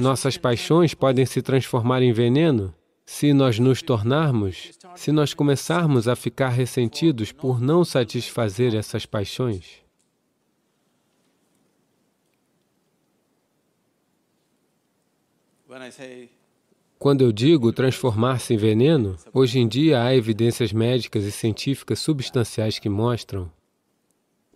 Nossas paixões podem se transformar em veneno se nós nos tornarmos, se nós começarmos a ficar ressentidos por não satisfazer essas paixões. Quando eu digo transformar-se em veneno, hoje em dia há evidências médicas e científicas substanciais que mostram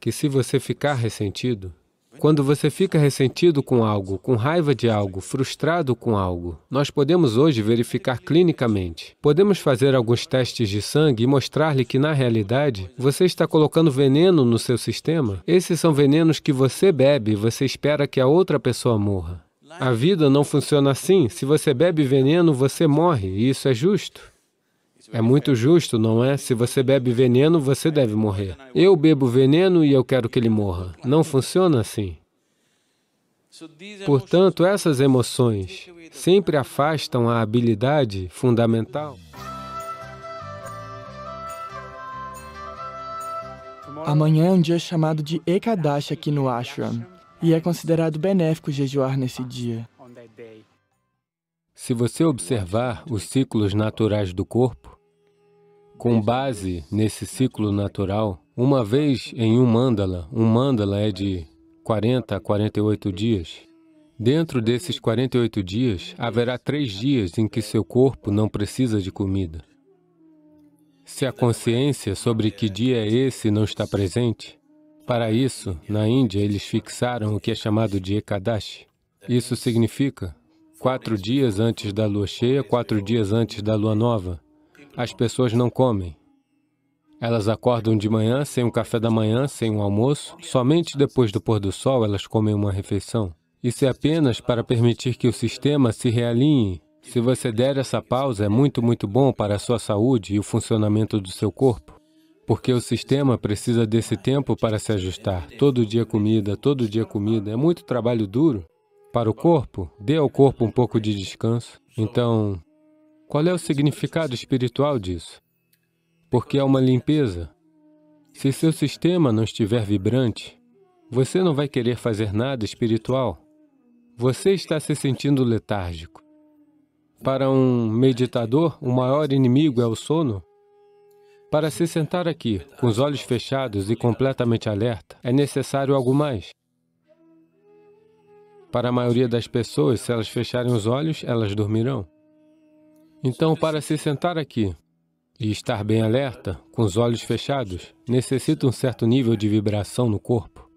que se você ficar ressentido, quando você fica ressentido com algo, com raiva de algo, frustrado com algo, nós podemos hoje verificar clinicamente. Podemos fazer alguns testes de sangue e mostrar-lhe que, na realidade, você está colocando veneno no seu sistema. Esses são venenos que você bebe e você espera que a outra pessoa morra. A vida não funciona assim. Se você bebe veneno, você morre, e isso é justo. É muito justo, não é? Se você bebe veneno, você deve morrer. Eu bebo veneno e eu quero que ele morra. Não funciona assim. Portanto, essas emoções sempre afastam a habilidade fundamental. Amanhã é um dia chamado de Ekadasha aqui no Ashram, e é considerado benéfico jejuar nesse dia. Se você observar os ciclos naturais do corpo, com base nesse ciclo natural, uma vez em um mandala, um mandala é de 40 a 48 dias. Dentro desses 48 dias, haverá três dias em que seu corpo não precisa de comida. Se a consciência sobre que dia é esse não está presente, para isso, na Índia, eles fixaram o que é chamado de Ekadashi. Isso significa quatro dias antes da lua cheia, quatro dias antes da lua nova as pessoas não comem. Elas acordam de manhã sem um café da manhã, sem um almoço. Somente depois do pôr do sol elas comem uma refeição. Isso é apenas para permitir que o sistema se realinhe. Se você der essa pausa, é muito, muito bom para a sua saúde e o funcionamento do seu corpo. Porque o sistema precisa desse tempo para se ajustar. Todo dia comida, todo dia comida. É muito trabalho duro para o corpo. Dê ao corpo um pouco de descanso. Então, qual é o significado espiritual disso? Porque é uma limpeza. Se seu sistema não estiver vibrante, você não vai querer fazer nada espiritual. Você está se sentindo letárgico. Para um meditador, o maior inimigo é o sono. Para se sentar aqui, com os olhos fechados e completamente alerta, é necessário algo mais. Para a maioria das pessoas, se elas fecharem os olhos, elas dormirão. Então, para se sentar aqui e estar bem alerta, com os olhos fechados, necessita um certo nível de vibração no corpo.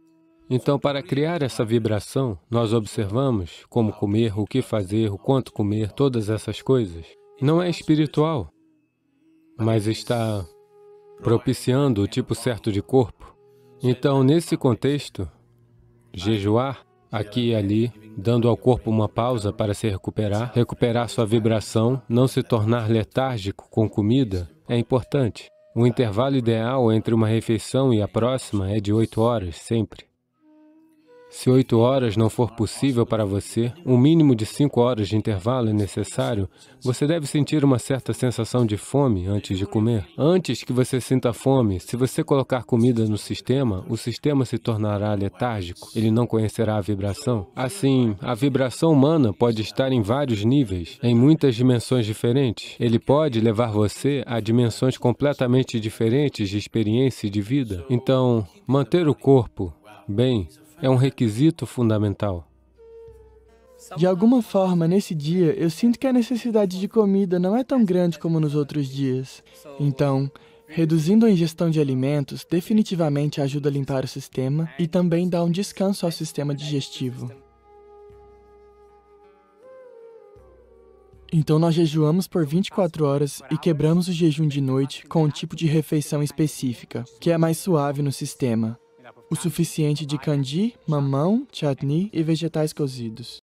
Então, para criar essa vibração, nós observamos como comer, o que fazer, o quanto comer, todas essas coisas. Não é espiritual, mas está propiciando o tipo certo de corpo. Então, nesse contexto, jejuar aqui e ali, dando ao corpo uma pausa para se recuperar, recuperar sua vibração, não se tornar letárgico com comida, é importante. O intervalo ideal entre uma refeição e a próxima é de 8 horas, sempre. Se oito horas não for possível para você, um mínimo de cinco horas de intervalo é necessário. Você deve sentir uma certa sensação de fome antes de comer. Antes que você sinta fome, se você colocar comida no sistema, o sistema se tornará letárgico. Ele não conhecerá a vibração. Assim, a vibração humana pode estar em vários níveis, em muitas dimensões diferentes. Ele pode levar você a dimensões completamente diferentes de experiência e de vida. Então, manter o corpo bem é um requisito fundamental. De alguma forma, nesse dia, eu sinto que a necessidade de comida não é tão grande como nos outros dias. Então, reduzindo a ingestão de alimentos definitivamente ajuda a limpar o sistema e também dá um descanso ao sistema digestivo. Então nós jejuamos por 24 horas e quebramos o jejum de noite com um tipo de refeição específica, que é mais suave no sistema o suficiente de candi, mamão, chutney e vegetais cozidos.